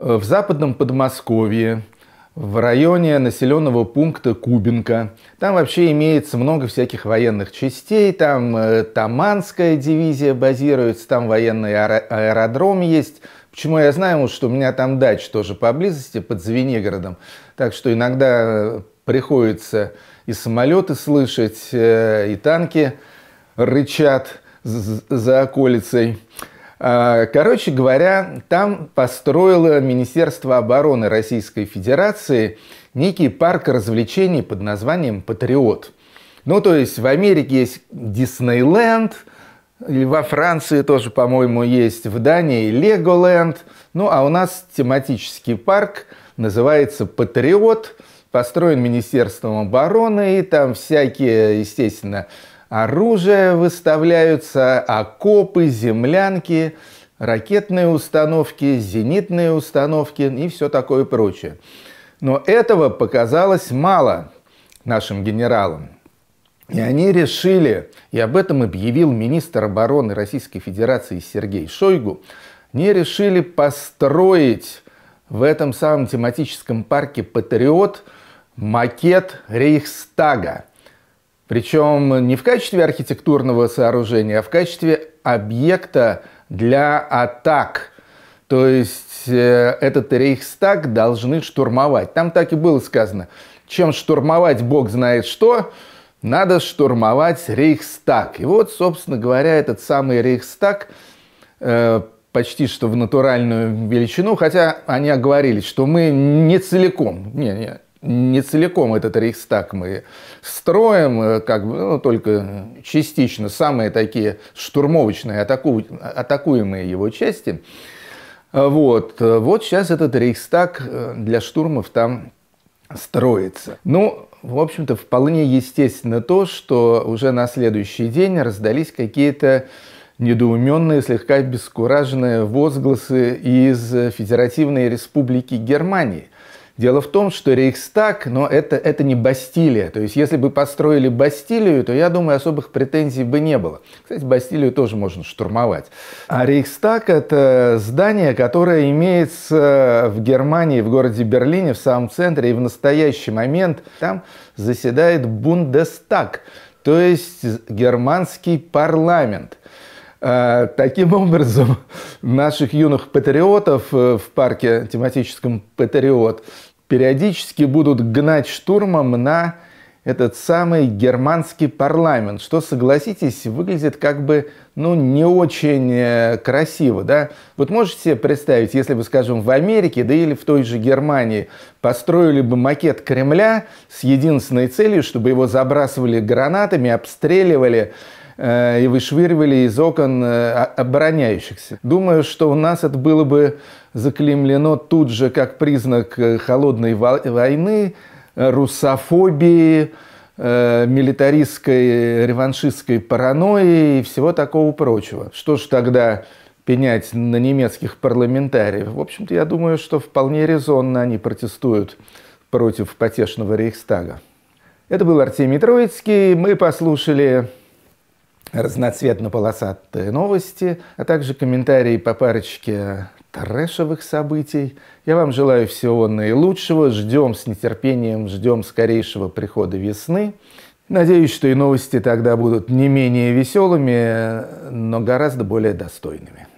Э, в западном Подмосковье, в районе населенного пункта Кубинка. Там вообще имеется много всяких военных частей, там э, Таманская дивизия базируется, там военный аэродром есть. Почему я знаю, что у меня там дач тоже поблизости, под Звенигородом. Так что иногда э, приходится и самолеты слышать, э, и танки рычат за околицей. А, короче говоря, там построило Министерство обороны Российской Федерации некий парк развлечений под названием «Патриот». Ну, то есть в Америке есть Диснейленд, и во Франции тоже, по-моему, есть, в Дании Леголенд. Ну, а у нас тематический парк называется «Патриот», построен Министерством обороны, и там всякие, естественно, Оружие выставляются, окопы, землянки, ракетные установки, зенитные установки и все такое прочее. Но этого показалось мало нашим генералам. И они решили, и об этом объявил министр обороны Российской Федерации Сергей Шойгу, они решили построить в этом самом тематическом парке «Патриот» макет Рейхстага – причем не в качестве архитектурного сооружения, а в качестве объекта для атак. То есть э, этот Рейхстаг должны штурмовать. Там так и было сказано. Чем штурмовать бог знает что, надо штурмовать Рейхстаг. И вот, собственно говоря, этот самый Рейхстаг э, почти что в натуральную величину, хотя они оговорились, что мы не целиком, не, не, не целиком этот Рейхстаг мы строим, э, как бы, ну, только частично самые такие штурмовочные, атаку, атакуемые его части. Э, вот. Э, вот сейчас этот Рейхстаг для штурмов там строится. Ну, в общем-то, вполне естественно то, что уже на следующий день раздались какие-то недоуменные, слегка бескураженные возгласы из Федеративной Республики Германии – Дело в том, что Рейхстаг, но это, это не Бастилия. То есть, если бы построили Бастилию, то, я думаю, особых претензий бы не было. Кстати, Бастилию тоже можно штурмовать. А Рейхстаг – это здание, которое имеется в Германии, в городе Берлине, в самом центре. И в настоящий момент там заседает Бундестаг, то есть германский парламент. А, таким образом, наших юных патриотов э, в парке тематическом «Патриот» периодически будут гнать штурмом на этот самый германский парламент, что, согласитесь, выглядит как бы, ну, не очень э, красиво, да? Вот можете себе представить, если бы, скажем, в Америке, да или в той же Германии, построили бы макет Кремля с единственной целью, чтобы его забрасывали гранатами, обстреливали, Э, и вышвыривали из окон э, обороняющихся. Думаю, что у нас это было бы заклемлено тут же как признак э, холодной войны, русофобии, милитаристской реваншистской паранойи и всего такого прочего. Что ж тогда пенять на немецких парламентариев? В общем-то, я думаю, что вполне резонно они протестуют против потешного Рейхстага. Это был Артемий Троицкий. Мы послушали разноцветно-полосатые новости, а также комментарии по парочке трэшевых событий. Я вам желаю всего наилучшего, ждем с нетерпением, ждем скорейшего прихода весны. Надеюсь, что и новости тогда будут не менее веселыми, но гораздо более достойными.